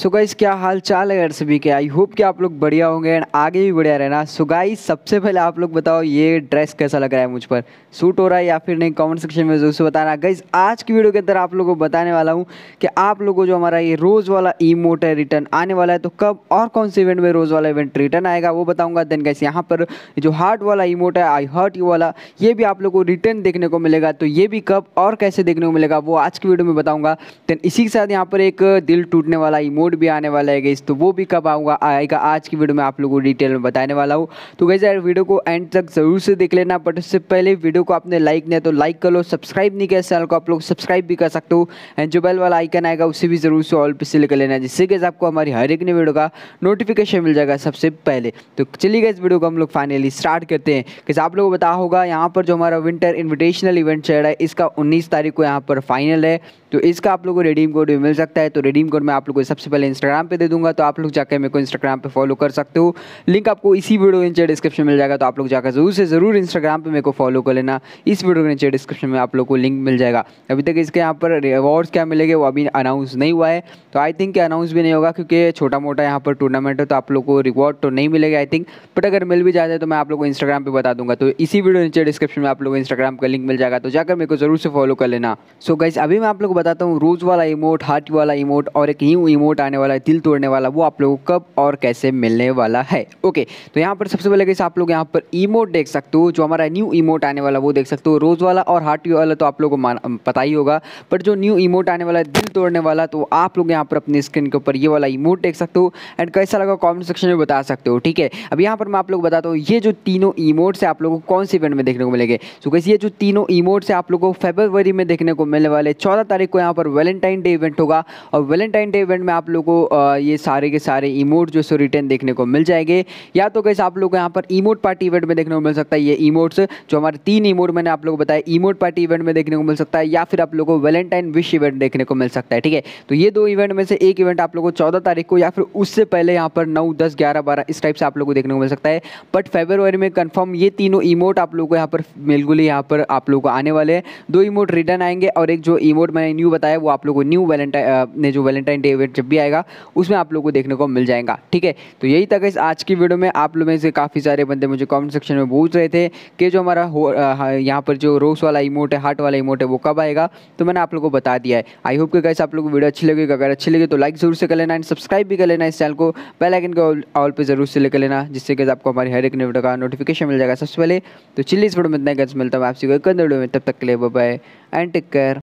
सो so guys क्या हाल चाल है यार सभी के आई होप कि आप लोग बढ़िया होंगे एंड आगे भी बढ़िया रहना सो गाइस सबसे पहले आप लोग बताओ ये ड्रेस कैसा लग रहा है मुझ पर सूट हो रहा है या फिर नहीं कमेंट सेक्शन में जरूर से बताना गाइस आज की वीडियो के अंदर आप लोगों को बताने वाला हूँ कि आप लोगों को जो हमारा ये रोज़ वाला ईमोट है रिटर्न आने वाला है तो कब और कौन से इवेंट में रोज़ वाला इवेंट रिटर्न आएगा वो बताऊँगा देन गाइस यहाँ पर जो हार्ट वाला इमोट है आई हर्ट यू वाला ये भी आप लोग को रिटर्न देखने को मिलेगा तो ये भी कब और कैसे देखने को मिलेगा वो आज की वीडियो में बताऊँगा देन इसी के साथ यहाँ पर एक दिल टूटने वाला इमोट मोड भी आने वाला है गईस तो वो भी कब आऊँगा आएगा आज की वीडियो में आप लोगों को डिटेल में बताने वाला हूँ तो गई यार वीडियो को एंड तक ज़रूर से देख लेना बट उससे पहले वीडियो को आपने लाइक नहीं तो लाइक कर लो सब्सक्राइब नहीं किया चैनल को आप लोग सब्सक्राइब भी कर सकते हो एंड जो बेल वाला आइकन आएगा उसे भी ज़रूर से ऑल पर सिलेक्ट कर लेना जिससे गैस आपको हमारी हर एक नई वीडियो का नोटिफिकेशन मिल जाएगा सबसे पहले तो चलिए गैस वीडियो को हम लोग फाइनली स्टार्ट करते हैं कैसे आप लोगों को बता होगा यहाँ पर जो हमारा विंटर इन्विटेशनल इवेंट चल रहा है इसका उन्नीस तारीख को यहाँ पर फाइनल है तो इसका आप लोगों को रिडीम कोड भी मिल सकता है तो रिडीम कोड में आप लोगों को सबसे पहले पहले इंस्टाग्राम पे दे दूंगा तो आप लोग जाकर मेरे को इंस्टाग्राम पे फॉलो कर सकते हो लिंक आपको इसी वीडियो के नीचे डिस्क्रिप्शन मिल जाएगा तो आप लोग जाकर जरूर से ज़रूर इंस्टाग्राम पे मेरे को फॉलो कर लेना इस वीडियो के नीचे डिस्क्रिप्शन में आप लोग को लिंक मिल जाएगा अभी तक इसके यहाँ पर अवार्ड्स क्या मिलेंगे वो अभी अनाउंस नहीं हुआ है तो आई थिंक अनाउंस भी नहीं होगा क्योंकि छोटा मोटा यहाँ पर टूर्नामेंट है तो आप लोग को रिवॉर्ड तो नहीं मिलेगा आई थिंक बट अगर मिल भी जाता है तो मैं आप लोग को इंस्टाग्राम पर बता दूंगा तो इसी वीडियो नीचे डिस्क्रिप्शन में आप लोग इंस्टाग्राम का लिंक मिल जाएगा तो जाकर मेरे को ज़रूर से फॉलो कर लेना सो so गाइज अभी मैं आप लोग को बताता हूँ रोज़ वाला इमोट हार्ट वाला इमोट और एक न्यू इमोट गिराने वाला है दिल तोड़ने वाला वो आप लोगों को कब और कैसे मिलने वाला है ओके तो यहाँ पर सबसे पहले कैसे आप लोग यहाँ पर इमोट देख सकते हो जो हमारा न्यू इमोट आने वाला वो देख सकते हो रोज़ वाला और हार्ट वाला तो आप लोग को पता ही होगा पर जो न्यू इमोट आने वाला है दिल तोड़ने वाला तो आप लोग यहाँ पर अपने स्क्रीन के ऊपर ये वाला इमोट देख सकते हो एंड कैसा लगा कॉमेंट सेक्शन में बता सकते हो ठीक है अब यहाँ पर मैं आप लोग बताता हूँ ये जो तीनों इमोट्स से आप लोग को कौन से इवेंट में देखने को मिलेंगे सो कैसे ये जो तीनों इमोट्स से आप लोग को फेबरवरी में देखने को मिलने वाले चौदह तारीख को यहाँ पर वैलेंटाइन डे इवेंट होगा और वैलेंटाइन डे इवेंट में आप लोग लोग को ये सारे के सारे इमोट जो सो रिटर्न देखने को मिल जाएंगे या तो कैसे आप लोग को यहाँ पर इमोट पार्टी इवेंट में देखने को मिल सकता है ये इमोट्स जो हमारे तीन इमोट मैंने आप लोग को बताया इमोट पार्टी इवेंट में देखने को मिल सकता है या फिर आप लोग को वैलेंटाइन विश इवेंट देखने को मिल सकता है ठीक है तो ये दो इवेंट में से एक इवेंट आप लोग को चौदह तारीख को या फिर उससे पहले यहाँ पर नौ दस ग्यारह बारह इस टाइप से आप लोग को देखने को मिल सकता है बट फेबरवरी में कन्फर्म ये तीनों इमोट आप लोग को यहाँ पर बिल्कुल यहाँ पर आप लोग को आने वाले हैं दो इमोट रिटर्न आएंगे और एक जो इमोट मैंने न्यू बताया वो आप लोग को न्यू वैलेंटाइन ने जो वैलेंटाइन डे इवेंट जब भी आएगा जाएगा उसमें आप लोग को देखने को मिल जाएगा ठीक है तो यही तक इस आज की वीडियो में आप लोग में से काफ़ी सारे बंदे मुझे कमेंट सेक्शन में पूछ रहे थे कि जो हमारा यहाँ पर जो रोस वाला इमोट है हार्ट वाला इमोट है वो कब आएगा तो मैंने आप लोग को बता दिया है आई होप कि कैसे आप लोग को वीडियो अच्छी लगेगी अगर अच्छी लगे तो लाइक जरूर से कर लेना एंड सब्सक्राइब भी कर लेना इस चैनल को बेल आइकन ऑल पर जरूर से लेकर लेना जिससे कि आपको हमारे हर एक नए वीडियो का नोटिफिकेशन मिल जाएगा सबसे पहले तो चिल्ली इस वीडियो में इतना गैस मिलता है आपसे कोई कंदर वीडियो में तब तक के लिए बाय एंड टेक केयर